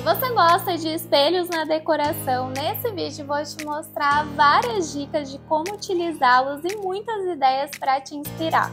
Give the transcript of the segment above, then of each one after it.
Se você gosta de espelhos na decoração, nesse vídeo vou te mostrar várias dicas de como utilizá-los e muitas ideias para te inspirar.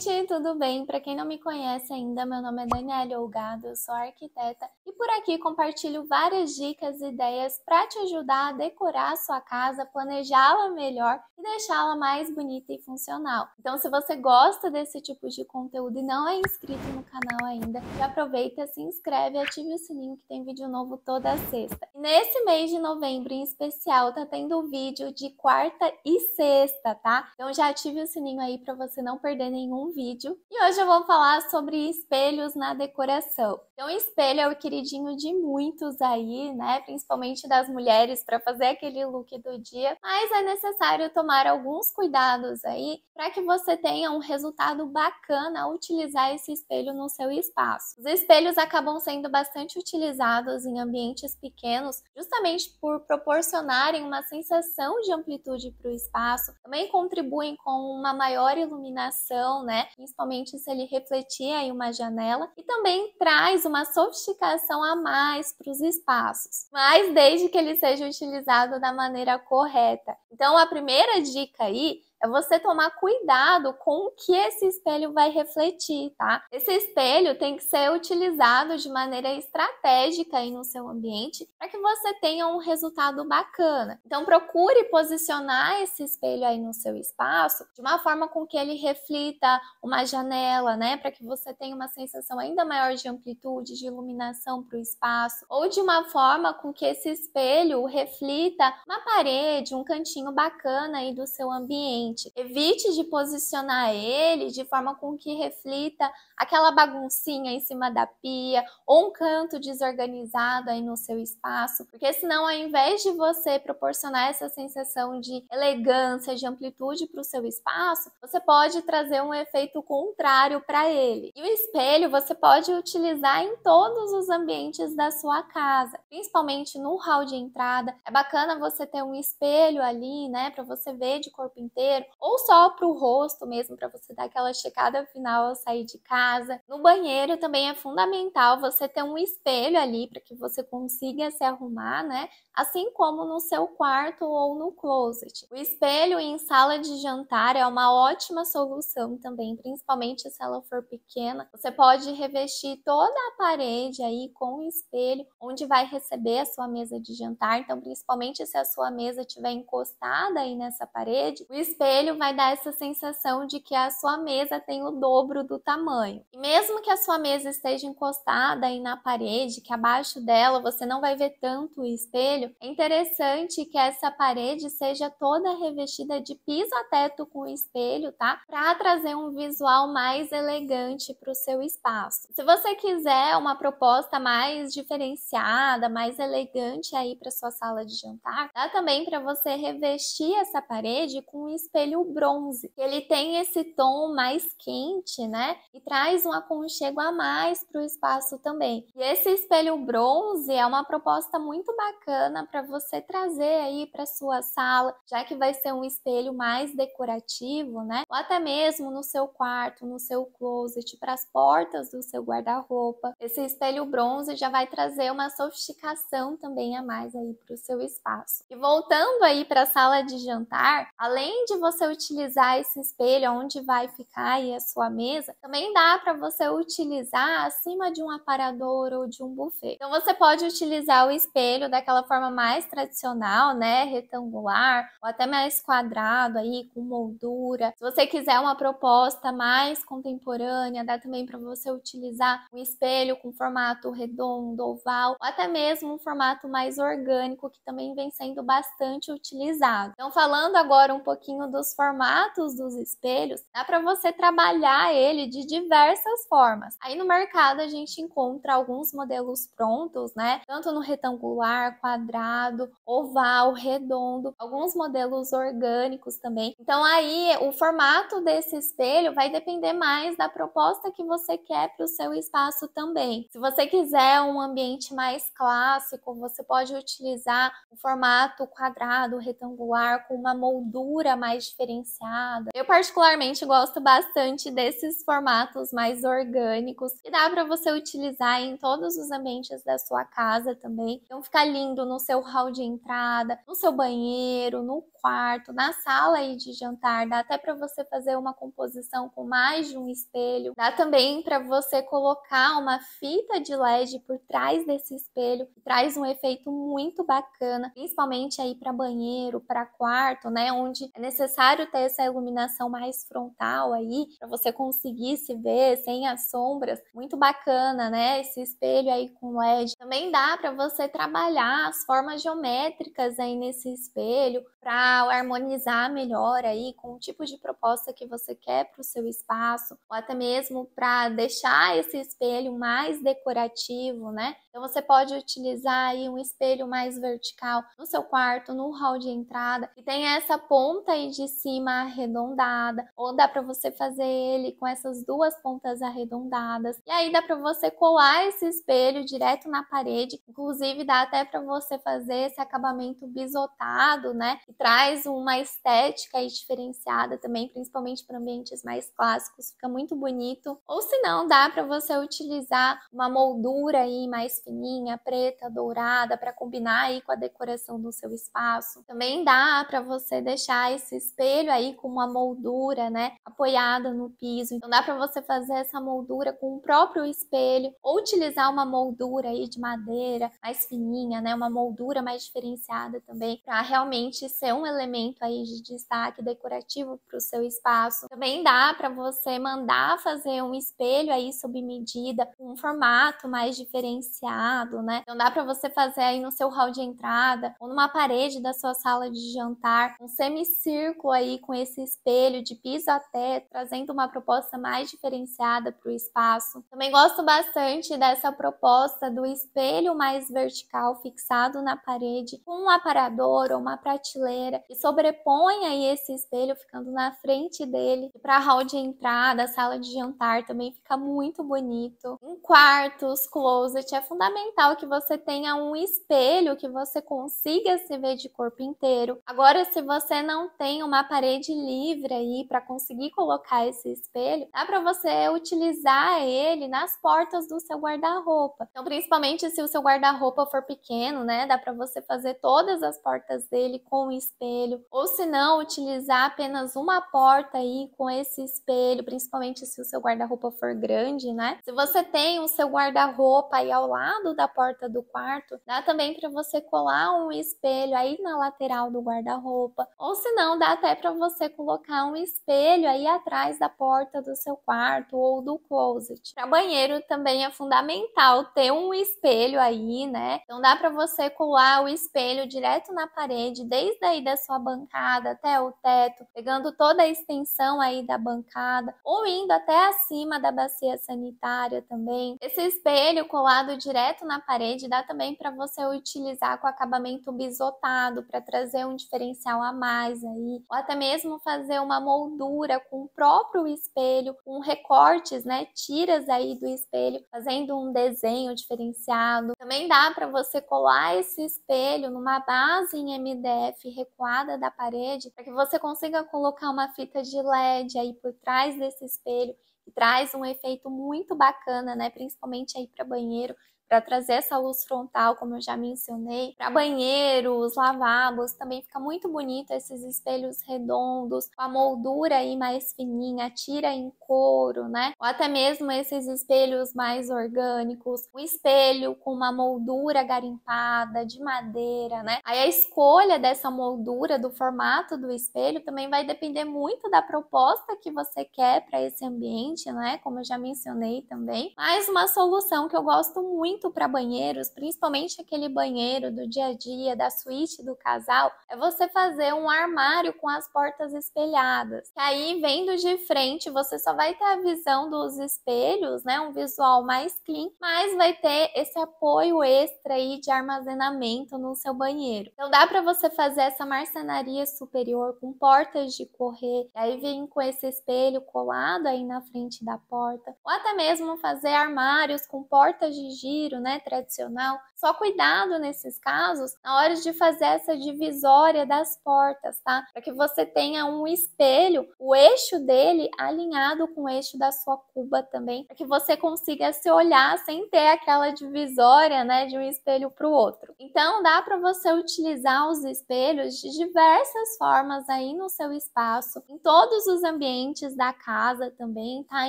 gente, tudo bem? Para quem não me conhece ainda, meu nome é Daniela Olgado, eu sou arquiteta e por aqui compartilho várias dicas e ideias para te ajudar a decorar a sua casa, planejá-la melhor e deixá-la mais bonita e funcional. Então, se você gosta desse tipo de conteúdo e não é inscrito no canal ainda, já aproveita, se inscreve, ative o sininho que tem vídeo novo toda sexta. E nesse mês de novembro em especial, tá tendo vídeo de quarta e sexta, tá? Então já ative o sininho aí para você não perder nenhum vídeo. E hoje eu vou falar sobre espelhos na decoração. Então, espelho é o queridinho de muitos aí, né? Principalmente das mulheres para fazer aquele look do dia, mas é necessário tomar alguns cuidados aí para que você tenha um resultado bacana ao utilizar esse espelho no seu espaço. Os espelhos acabam sendo bastante utilizados em ambientes pequenos, justamente por proporcionarem uma sensação de amplitude para o espaço, também contribuem com uma maior iluminação, né? né? Principalmente se ele refletir aí uma janela e também traz uma sofisticação a mais para os espaços, mas desde que ele seja utilizado da maneira correta. Então a primeira dica aí é você tomar cuidado com o que esse espelho vai refletir, tá? Esse espelho tem que ser utilizado de maneira estratégica aí no seu ambiente para que você tenha um resultado bacana. Então procure posicionar esse espelho aí no seu espaço de uma forma com que ele reflita uma janela, né, para que você tenha uma sensação ainda maior de amplitude, de iluminação para o espaço, ou de uma forma com que esse espelho reflita uma parede, um cantinho bacana aí do seu ambiente Evite de posicionar ele de forma com que reflita aquela baguncinha em cima da pia ou um canto desorganizado aí no seu espaço, porque senão ao invés de você proporcionar essa sensação de elegância, de amplitude para o seu espaço, você pode trazer um efeito contrário para ele. E o espelho você pode utilizar em todos os ambientes da sua casa, principalmente no hall de entrada. É bacana você ter um espelho ali, né, para você ver de corpo inteiro banheiro, ou só para o rosto mesmo, para você dar aquela checada final ao sair de casa. No banheiro também é fundamental você ter um espelho ali para que você consiga se arrumar, né? Assim como no seu quarto ou no closet. O espelho em sala de jantar é uma ótima solução também, principalmente se ela for pequena. Você pode revestir toda a parede aí com o espelho, onde vai receber a sua mesa de jantar. Então, principalmente se a sua mesa estiver encostada aí nessa parede, o espelho espelho vai dar essa sensação de que a sua mesa tem o dobro do tamanho. mesmo que a sua mesa esteja encostada aí na parede, que abaixo dela você não vai ver tanto o espelho, é interessante que essa parede seja toda revestida de piso a teto com espelho, tá? Para trazer um visual mais elegante para o seu espaço. Se você quiser uma proposta mais diferenciada, mais elegante aí para sua sala de jantar, dá também para você revestir essa parede com um espelho espelho bronze. Ele tem esse tom mais quente, né? E traz um aconchego a mais para o espaço também. E esse espelho bronze é uma proposta muito bacana para você trazer aí para sua sala, já que vai ser um espelho mais decorativo, né? Ou até mesmo no seu quarto, no seu closet, para as portas do seu guarda-roupa. Esse espelho bronze já vai trazer uma sofisticação também a mais aí para o seu espaço. E voltando aí para a sala de jantar, além de você você utilizar esse espelho, onde vai ficar aí a sua mesa, também dá para você utilizar acima de um aparador ou de um buffet. Então você pode utilizar o espelho daquela forma mais tradicional, né, retangular ou até mais quadrado aí com moldura. Se você quiser uma proposta mais contemporânea, dá também para você utilizar um espelho com formato redondo, oval, ou até mesmo um formato mais orgânico que também vem sendo bastante utilizado. Então falando agora um pouquinho do dos formatos dos espelhos, dá para você trabalhar ele de diversas formas. Aí no mercado a gente encontra alguns modelos prontos, né? Tanto no retangular, quadrado, oval, redondo, alguns modelos orgânicos também. Então aí o formato desse espelho vai depender mais da proposta que você quer para o seu espaço também. Se você quiser um ambiente mais clássico, você pode utilizar o formato quadrado, retangular com uma moldura mais diferenciada. Eu particularmente gosto bastante desses formatos mais orgânicos que dá para você utilizar em todos os ambientes da sua casa também. Então fica lindo no seu hall de entrada, no seu banheiro, no quarto, na sala aí de jantar, dá até para você fazer uma composição com mais de um espelho, dá também para você colocar uma fita de LED por trás desse espelho, traz um efeito muito bacana, principalmente aí para banheiro, para quarto, né, onde é necessário ter essa iluminação mais frontal aí para você conseguir se ver sem as sombras. Muito bacana, né, esse espelho aí com LED. Também dá para você trabalhar as formas geométricas aí nesse espelho para harmonizar melhor aí com o tipo de proposta que você quer para o seu espaço, ou até mesmo para deixar esse espelho mais decorativo, né? Então você pode utilizar aí um espelho mais vertical no seu quarto, no hall de entrada, que tem essa ponta aí de cima arredondada, ou dá para você fazer ele com essas duas pontas arredondadas. E aí dá para você colar esse espelho direto na parede, inclusive dá até para você fazer esse acabamento bisotado, né? Que traz traz uma estética diferenciada também, principalmente para ambientes mais clássicos, fica muito bonito. Ou se não, dá para você utilizar uma moldura aí mais fininha, preta, dourada, para combinar aí com a decoração do seu espaço. Também dá para você deixar esse espelho aí com uma moldura, né, apoiada no piso. Então dá para você fazer essa moldura com o próprio espelho ou utilizar uma moldura aí de madeira mais fininha, né, uma moldura mais diferenciada também, para realmente ser um elemento aí de destaque decorativo para o seu espaço. Também dá para você mandar fazer um espelho aí sob medida, um formato mais diferenciado, né? Então dá para você fazer aí no seu hall de entrada ou numa parede da sua sala de jantar, um semicírculo aí com esse espelho de piso até trazendo uma proposta mais diferenciada para o espaço. Também gosto bastante dessa proposta do espelho mais vertical fixado na parede, com um aparador ou uma prateleira madeira e sobrepõe aí esse espelho ficando na frente dele para a hall de entrada, a sala de jantar também fica muito bonito. Em quartos, closet, é fundamental que você tenha um espelho que você consiga se ver de corpo inteiro. Agora, se você não tem uma parede livre aí para conseguir colocar esse espelho, dá para você utilizar ele nas portas do seu guarda-roupa. Então, principalmente se o seu guarda-roupa for pequeno, né, dá para você fazer todas as portas dele com espelho espelho, ou se não, utilizar apenas uma porta aí com esse espelho, principalmente se o seu guarda-roupa for grande, né? Se você tem o seu guarda-roupa aí ao lado da porta do quarto, dá também para você colar um espelho aí na lateral do guarda-roupa, ou se não, dá até para você colocar um espelho aí atrás da porta do seu quarto ou do closet. Para banheiro também é fundamental ter um espelho aí, né? Então dá para você colar o espelho direto na parede, desde aí da a sua bancada até o teto, pegando toda a extensão aí da bancada, ou indo até acima da bacia sanitária também. Esse espelho colado direto na parede dá também para você utilizar com acabamento bisotado para trazer um diferencial a mais aí, ou até mesmo fazer uma moldura com o próprio espelho, com recortes, né, tiras aí do espelho, fazendo um desenho diferenciado. Também dá para você colar esse espelho numa base em MDF recuado colada da parede, para que você consiga colocar uma fita de LED aí por trás desse espelho, que traz um efeito muito bacana, né? Principalmente aí para banheiro para trazer essa luz frontal, como eu já mencionei, para banheiros, lavabos, também fica muito bonito esses espelhos redondos, com a moldura aí mais fininha, tira em couro, né? Ou até mesmo esses espelhos mais orgânicos, um espelho com uma moldura garimpada de madeira, né? Aí a escolha dessa moldura, do formato do espelho, também vai depender muito da proposta que você quer para esse ambiente, né? Como eu já mencionei também. Mas uma solução que eu gosto muito muito para banheiros, principalmente aquele banheiro do dia a dia, da suíte do casal, é você fazer um armário com as portas espelhadas. aí, vendo de frente, você só vai ter a visão dos espelhos, né? Um visual mais clean, mas vai ter esse apoio extra aí de armazenamento no seu banheiro. Então dá para você fazer essa marcenaria superior com portas de correr, aí vem com esse espelho colado aí na frente da porta, ou até mesmo fazer armários com portas de giro né, tradicional. Só cuidado nesses casos na hora de fazer essa divisória das portas, tá? Para que você tenha um espelho, o eixo dele alinhado com o eixo da sua cuba também, para que você consiga se olhar sem ter aquela divisória, né, de um espelho para o outro. Então dá para você utilizar os espelhos de diversas formas aí no seu espaço, em todos os ambientes da casa também, tá?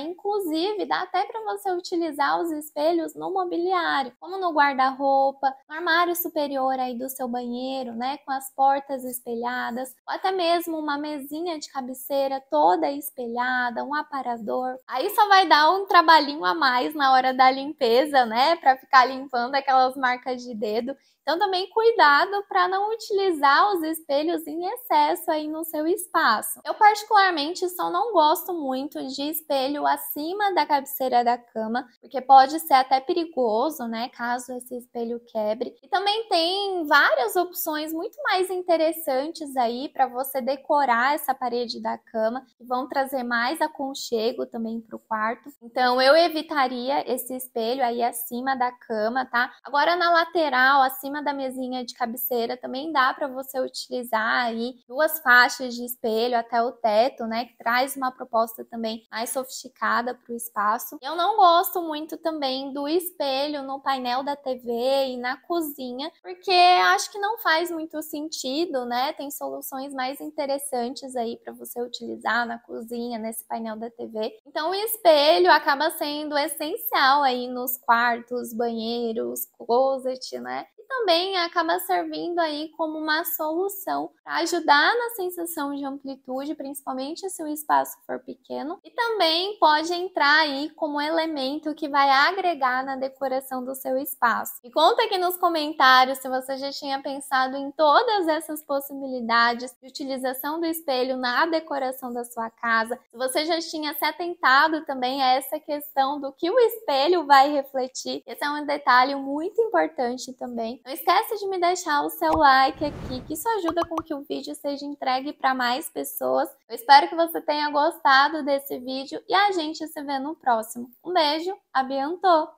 Inclusive dá até para você utilizar os espelhos no mobiliário armário, como no guarda-roupa, no armário superior aí do seu banheiro, né, com as portas espelhadas, ou até mesmo uma mesinha de cabeceira toda espelhada, um aparador. Aí só vai dar um trabalhinho a mais na hora da limpeza, né, para ficar limpando aquelas marcas de dedo então, também cuidado para não utilizar os espelhos em excesso aí no seu espaço. Eu, particularmente, só não gosto muito de espelho acima da cabeceira da cama, porque pode ser até perigoso, né? Caso esse espelho quebre. E também tem várias opções muito mais interessantes aí para você decorar essa parede da cama, que vão trazer mais aconchego também para o quarto. Então, eu evitaria esse espelho aí acima da cama, tá? Agora, na lateral, acima cima da mesinha de cabeceira também dá para você utilizar aí duas faixas de espelho até o teto, né? Que traz uma proposta também mais sofisticada para o espaço. Eu não gosto muito também do espelho no painel da TV e na cozinha, porque acho que não faz muito sentido, né? Tem soluções mais interessantes aí para você utilizar na cozinha, nesse painel da TV. Então, o espelho acaba sendo essencial aí nos quartos, banheiros, closet, né? também acaba servindo aí como uma solução para ajudar na sensação de amplitude, principalmente se o espaço for pequeno, e também pode entrar aí como elemento que vai agregar na decoração do seu espaço. E conta aqui nos comentários se você já tinha pensado em todas essas possibilidades de utilização do espelho na decoração da sua casa, se você já tinha se atentado também a essa questão do que o espelho vai refletir. Esse é um detalhe muito importante também. Não esquece de me deixar o seu like aqui, que isso ajuda com que o vídeo seja entregue para mais pessoas. Eu espero que você tenha gostado desse vídeo e a gente se vê no próximo. Um beijo, abiantou!